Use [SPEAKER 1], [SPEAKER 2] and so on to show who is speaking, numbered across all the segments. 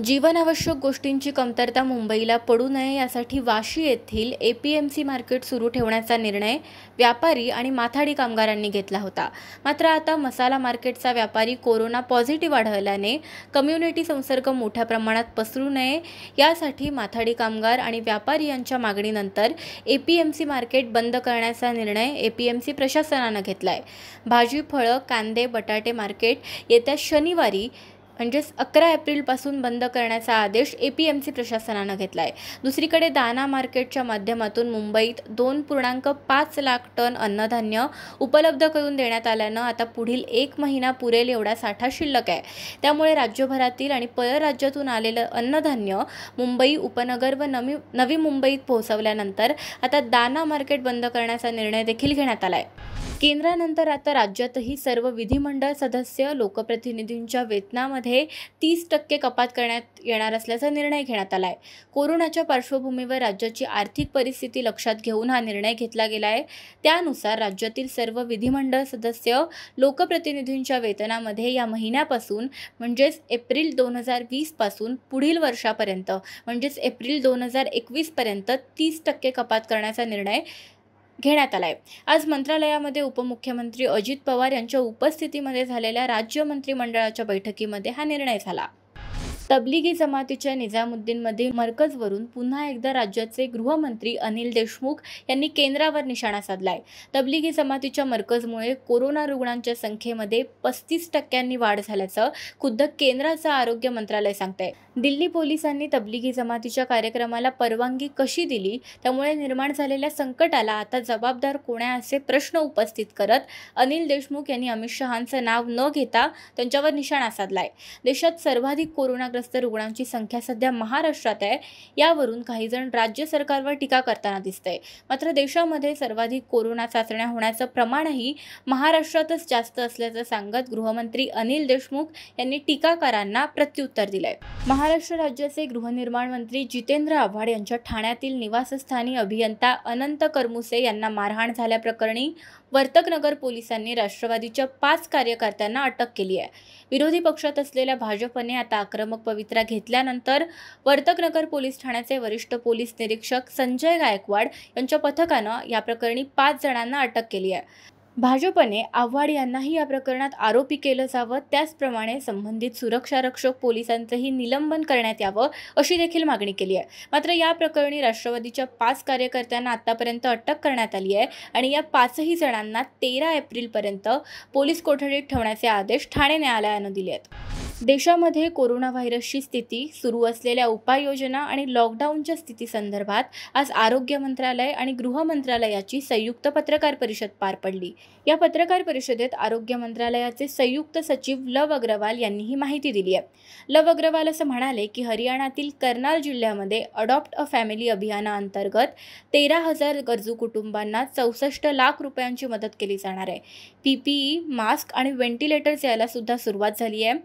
[SPEAKER 1] जीवनावश्यक गोष्टींची कमतरता मुंबईला पडू नये यासाठी वाशी येथील A P M C market सुरू ठेवण्याचा निर्णय व्यापारी आणि माथाडी कामगारांनी घेतला होता मात्र आता मसाला मार्केटचा व्यापारी कोरोना पॉझिटिव्ह आढळल्याने कम्युनिटी संसर्ग मोठ्या प्रमाणात पसरू नये यासाठी माथाडी कामगार आणि व्यापारी यांच्या मागणीनंतर A P M C market बंद करण्याचा निर्णय ए पी एम सी प्रशासनानं घेतला आहे भाजी फळं कांदे बटाटे मार्केट येत्या शनिवारी म्हणजेच अकरा एप्रिलपासून बंद करण्याचा आदेश ए पी एम सी प्रशासनानं घेतला आहे दुसरीकडे दाना मार्केटच्या माध्यमातून मुंबईत दोन पूर्णांक पाच लाख टन अन्नधान्य उपलब्ध करून देण्यात आल्यानं आता पुढील एक महिना पुरेल एवढा साठा शिल्लक आहे त्यामुळे राज्यभरातील आणि परराज्यातून आलेलं अन्नधान्य मुंबई उपनगर व नवी नवी मुंबईत पोहोचवल्यानंतर आता दाना मार्केट बंद करण्याचा निर्णय देखील घेण्यात आला आहे केंद्रानंतर आता राज्यातही सर्व विधिमंडळ सदस्य लोकप्रतिनिधींच्या वेतनामध्ये तीस टक्के कपात करण्यात येणार असल्याचा निर्णय घेण्यात आला आहे कोरोनाच्या पार्श्वभूमीवर राज्याची आर्थिक परिस्थिती लक्षात घेऊन हा निर्णय घेतला गेला आहे त्यानुसार राज्यातील सर्व विधिमंडळ सदस्य लोकप्रतिनिधींच्या वेतनामध्ये या महिन्यापासून म्हणजेच एप्रिल दोन हजार वीसपासून पुढील वर्षापर्यंत म्हणजेच एप्रिल दोन हजार एकवीसपर्यंत तीस टक्के कपात करण्याचा निर्णय घेण्यात आलाय आज मंत्रालयामध्ये उपमुख्यमंत्री अजित पवार यांच्या उपस्थितीमध्ये झालेल्या राज्य मंत्रिमंडळाच्या बैठकीमध्ये हा निर्णय झाला तबलिगी जमातीच्या निजामुद्दीनमध्ये मरकजवरून पुन्हा एकदा राज्याचे गृहमंत्री अनिल देशमुख यांनी केंद्रावर निशाणा साधलाय तबलिगी जमातीच्या मरकजमुळे कोरोना रुग्णांच्या संख्येमध्ये पस्तीस टक्क्यांनी वाढ झाल्याचं खुद्द केंद्राचं आरोग्य मंत्रालय सांगतंय दिल्ली पोलिसांनी तबलिगी जमातीच्या कार्यक्रमाला परवानगी कशी दिली त्यामुळे निर्माण झालेल्या संकटाला आता जबाबदार कोण असे प्रश्न उपस्थित करत अनिल देशमुख यांनी अमित शहांचं नाव न घेता त्यांच्यावर निशाणा साधलाय देशात सर्वाधिक कोरोनाग्रस्त रुग्णांची संख्या सध्या महाराष्ट्रात आहे यावरून काही जण राज्य सरकारवर टीका करताना दिसत मात्र देशामध्ये सर्वाधिक कोरोना चाचण्या होण्याचं प्रमाणही महाराष्ट्रातच जास्त असल्याचं सांगत गृहमंत्री अनिल देशमुख यांनी टीकाकारांना प्रत्युत्तर दिलंय महाराष्ट्र राज्याचे गृहनिर्माण मंत्री जितेंद्र आव्हाड यांच्या ठाण्यातील निवासस्थानी अभियंता अनंत करमुसे यांना मारहाण झाल्याप्रकरणी वर्तकनगर पोलिसांनी राष्ट्रवादीच्या पाच कार्यकर्त्यांना अटक केली आहे विरोधी पक्षात असलेल्या भाजपने आता आक्रमक पवित्रा घेतल्यानंतर वर्तकनगर पोलीस ठाण्याचे वरिष्ठ पोलीस निरीक्षक संजय गायकवाड यांच्या पथकानं या प्रकरणी पाच जणांना अटक केली आहे भाजपने आव्हाड यांनाही या प्रकरणात आरोपी केलं जावं त्याचप्रमाणे संबंधित सुरक्षारक्षक पोलिसांचंही निलंबन करण्यात यावं अशी देखील मागणी केली आहे मात्र या प्रकरणी राष्ट्रवादीच्या पाच कार्यकर्त्यांना आतापर्यंत अटक करण्यात आली आहे आणि या पाचही जणांना तेरा एप्रिलपर्यंत पोलीस कोठडीत ठेवण्याचे आदेश ठाणे न्यायालयानं दिले आहेत देशामध्ये कोरोना व्हायरसची स्थिती सुरू असलेल्या उपाययोजना आणि लॉकडाऊनच्या स्थितीसंदर्भात आज आरोग्य मंत्रालय आणि गृह मंत्रालयाची संयुक्त पत्रकार परिषद पार पडली या पत्रकार परिषदेत आरोग्य मंत्रालयाचे संयुक्त सचिव लव अग्रवाल यांनी ही माहिती दिली आहे लव अग्रवाल असं म्हणाले की हरियाणातील कर्नाल जिल्ह्यामध्ये अडॉप्ट अ फॅमिली अभियानाअंतर्गत तेरा हजार गरजू कुटुंबांना चौसष्ट लाख रुपयांची मदत केली जाणार आहे पीपीई मास्क आणि व्हेंटिलेटर्स याला सुद्धा सुरुवात झाली आहे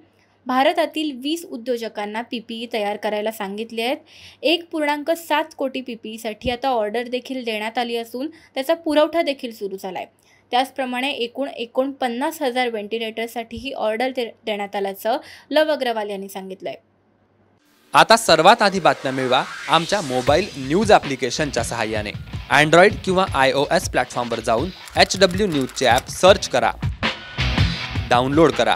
[SPEAKER 1] भारतातील वीस उद्योजकांना पीपीई तयार करायला सांगितले आहेत एक पूर्णांक सात कोटी पीपीईसाठी आता ऑर्डर देखील देण्यात आली असून त्याचा पुरवठा देखील सुरू झाला आहे त्याचप्रमाणे एकूण एकोणपन्नास हजार व्हेंटिलेटरसाठी ही ऑर्डर दे देण्यात आल्याचं लव अग्रवाल यांनी सांगितलं आहे आता सर्वात आधी बातम्या मिळवा आमच्या मोबाईल न्यूज ॲप्लिकेशनच्या सहाय्याने अँड्रॉइड किंवा आय ओ एस प्लॅटफॉर्मवर जाऊन एच डब्ल्यू न्यूजचे ॲप सर्च करा डाउनलोड करा